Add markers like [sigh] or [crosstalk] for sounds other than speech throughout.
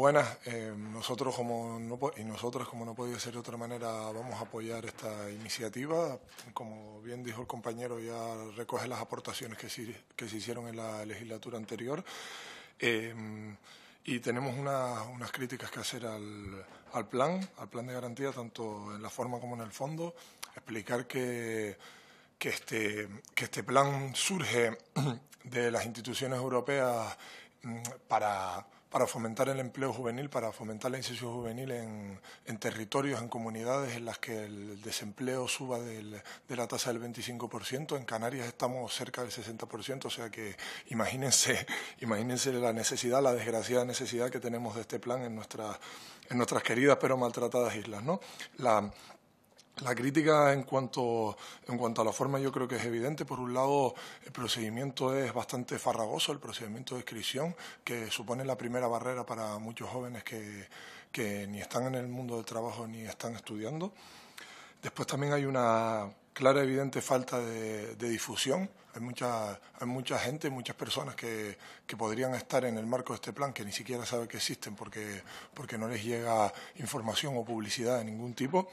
buenas. Eh, nosotros como no, y nosotras, como no podía ser de otra manera, vamos a apoyar esta iniciativa. Como bien dijo el compañero, ya recoge las aportaciones que se, que se hicieron en la legislatura anterior. Eh, y tenemos unas críticas que hacer al, al plan, al plan de garantía, tanto en la forma como en el fondo. Explicar que que este, que este plan surge [clears throat] de las instituciones europeas mm, para para fomentar el empleo juvenil, para fomentar la inserción juvenil en, territorios, en comunidades en las que el desempleo suba de la tasa del 25%. En Canarias estamos cerca del 60%, o sea que imagínense, [laughs] imagínense la necesidad, la desgraciada necesidad que tenemos de este plan en nuestras, en nuestras queridas pero maltratadas islas. ¿no? La crítica en cuanto, en cuanto a la forma yo creo que es evidente. Por un lado, el procedimiento es bastante farragoso, el procedimiento de inscripción, que supone la primera barrera para muchos jóvenes que, ni están en el mundo del trabajo ni están estudiando. Después también hay una clara, evidente falta de, difusión. Hay mucha, hay mucha gente, muchas personas que, podrían estar en el marco de este plan que ni siquiera sabe que existen porque, porque no les llega información o publicidad de ningún tipo.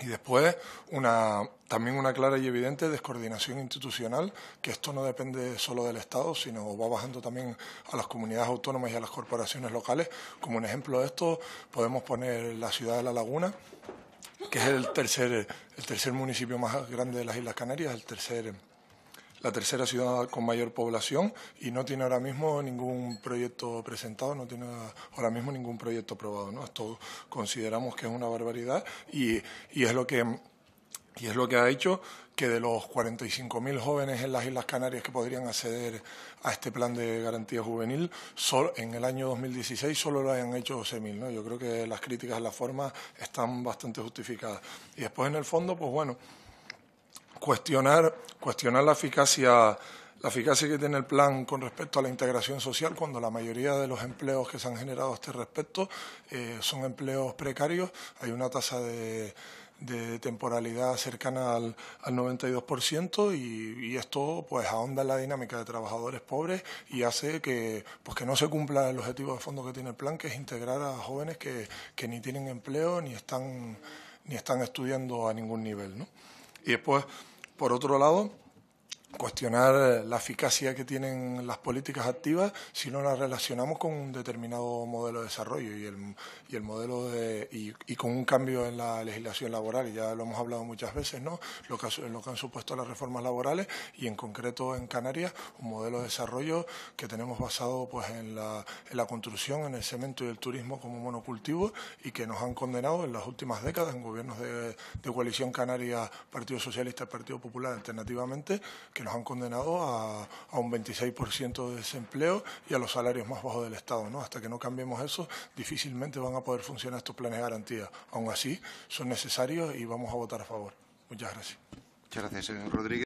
Y después, una, también una clara y evidente descoordinación institucional, que esto no depende solo del Estado, sino va bajando también a las comunidades autónomas y a las corporaciones locales. Como un ejemplo de esto, podemos poner la ciudad de La Laguna, que es el tercer, el tercer municipio más grande de las Islas Canarias, el tercer la tercera ciudad con mayor población y no tiene ahora mismo ningún proyecto presentado, no tiene ahora mismo ningún proyecto aprobado. ¿no? Esto consideramos que es una barbaridad y, es lo que y es lo que ha hecho que de los 45.000 jóvenes en las Islas Canarias que podrían acceder a este plan de garantía juvenil, solo, en el año 2016 solo lo hayan hecho 12.000. ¿no? Yo creo que las críticas a la forma están bastante justificadas. Y después, en el fondo, pues bueno, cuestionar, cuestionar la eficacia la eficacia que tiene el plan con respecto a la integración social, cuando la mayoría de los empleos que se han generado a este respecto eh, son empleos precarios, hay una tasa de, temporalidad cercana al, al 92% y, y, esto pues ahonda la dinámica de trabajadores pobres y hace que pues que no se cumpla el objetivo de fondo que tiene el plan que es integrar a jóvenes que, que ni tienen empleo ni están ni están estudiando a ningún nivel ¿no? Y después, por otro lado, cuestionar eh, la eficacia que tienen las políticas activas si no las relacionamos con un determinado modelo de desarrollo y el, y el modelo de, y, con un cambio en la legislación laboral y ya lo hemos hablado muchas veces no lo que, lo que han supuesto las reformas laborales y en concreto en Canarias un modelo de desarrollo que tenemos basado pues en la, en la construcción en el cemento y el turismo como monocultivo y que nos han condenado en las últimas décadas en gobiernos de, coalición canaria, Partido Socialista Partido Popular alternativamente que nos han condenado a, un 26% de desempleo y a los salarios más bajos del Estado. ¿no? Hasta que no cambiemos eso, difícilmente van a poder funcionar estos planes de garantía. Aún así, son necesarios y vamos a votar a favor. Muchas gracias. gracias, señor Rodríguez.